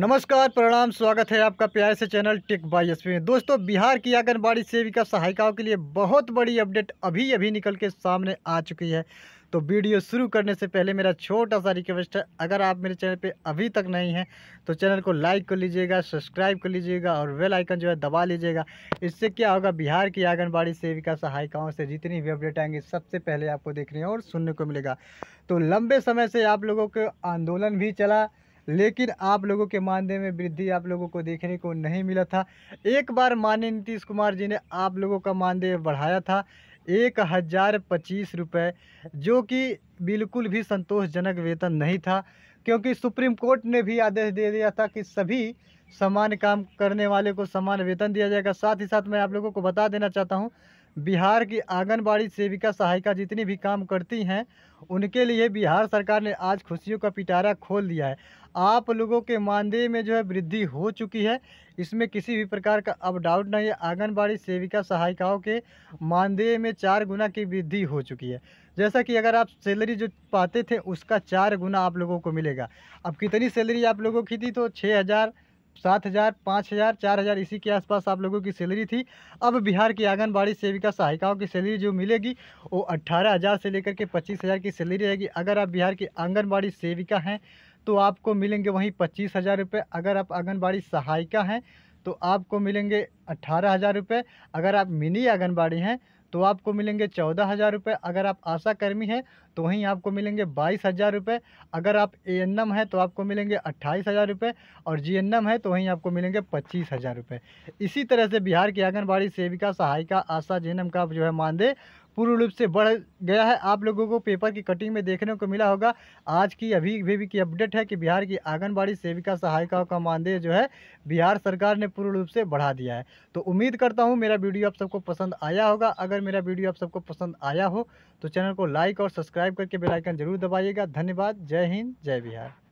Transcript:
नमस्कार प्रणाम स्वागत है आपका प्यार से चैनल टिक बाई एस में दोस्तों बिहार की आंगनबाड़ी सेविका सहायिकाओं के लिए बहुत बड़ी अपडेट अभी अभी निकल के सामने आ चुकी है तो वीडियो शुरू करने से पहले मेरा छोटा सा रिक्वेस्ट है अगर आप मेरे चैनल पे अभी तक नहीं हैं तो चैनल को लाइक कर लीजिएगा सब्सक्राइब कर लीजिएगा और वेल आइकन जो है दबा लीजिएगा इससे क्या होगा बिहार की आंगनबाड़ी सेविका सहायिकाओं से जितनी भी अपडेट आएंगी सबसे पहले आपको देखने और सुनने को मिलेगा तो लंबे समय से आप लोगों के आंदोलन भी चला लेकिन आप लोगों के मानदेय में वृद्धि आप लोगों को देखने को नहीं मिला था एक बार माननीय नीतीश कुमार जी ने आप लोगों का मानदेय बढ़ाया था एक हज़ार पच्चीस रुपये जो कि बिल्कुल भी संतोषजनक वेतन नहीं था क्योंकि सुप्रीम कोर्ट ने भी आदेश दे दिया था कि सभी समान काम करने वाले को समान वेतन दिया जाएगा साथ ही साथ मैं आप लोगों को बता देना चाहता हूँ बिहार की आंगनबाड़ी सेविका सहायिका जितनी भी काम करती हैं उनके लिए बिहार सरकार ने आज खुशियों का पिटारा खोल दिया है आप लोगों के मानदेय में जो है वृद्धि हो चुकी है इसमें किसी भी प्रकार का अब डाउट नहीं है आंगनबाड़ी सेविका सहायिकाओं के मानदेय में चार गुना की वृद्धि हो चुकी है जैसा कि अगर आप सैलरी जो पाते थे उसका चार गुना आप लोगों को मिलेगा अब कितनी सैलरी आप लोगों की थी तो छः हज़ार सात हज़ार पाँच हज़ार चार हज़ार इसी के आसपास आप लोगों की सैलरी थी अब बिहार की आंगनबाड़ी सेविका सहायिकाओं की सैलरी जो मिलेगी वो अट्ठारह हज़ार से लेकर के पच्चीस हज़ार की सैलरी रहेगी अगर आप बिहार की आंगनबाड़ी सेविका हैं तो आपको मिलेंगे वहीं पच्चीस हज़ार रुपये अगर आप आंगनबाड़ी सहायिका हैं तो आपको मिलेंगे अट्ठारह हज़ार रुपये अगर आप मिनी आंगनबाड़ी हैं तो आपको मिलेंगे चौदह हज़ार रुपये अगर आप आशा कर्मी हैं तो वहीं आपको मिलेंगे बाईस हज़ार रुपये अगर आप ए एन एम है तो आपको मिलेंगे अट्ठाईस हज़ार रुपये और जी एन एम है तो वहीं आपको मिलेंगे पच्चीस हज़ार रुपये इसी तरह से बिहार की आंगनबाड़ी सेविका सहायिका आशा जे एन एम का जो है मानदेय पूर्ण रूप से बढ़ गया है आप लोगों को पेपर की कटिंग में देखने को मिला होगा आज की अभी भी की अपडेट है कि बिहार की आंगनबाड़ी सेविका सहायिकाओं का मानदेय जो है बिहार सरकार ने पूर्ण रूप से बढ़ा दिया है तो उम्मीद करता हूँ मेरा वीडियो आप सबको पसंद आया होगा अगर मेरा वीडियो आप सबको पसंद आया हो तो चैनल को लाइक और सब्सक्राइब करके बेलाइकन जरूर दबाइएगा धन्यवाद जय हिंद जय बिहार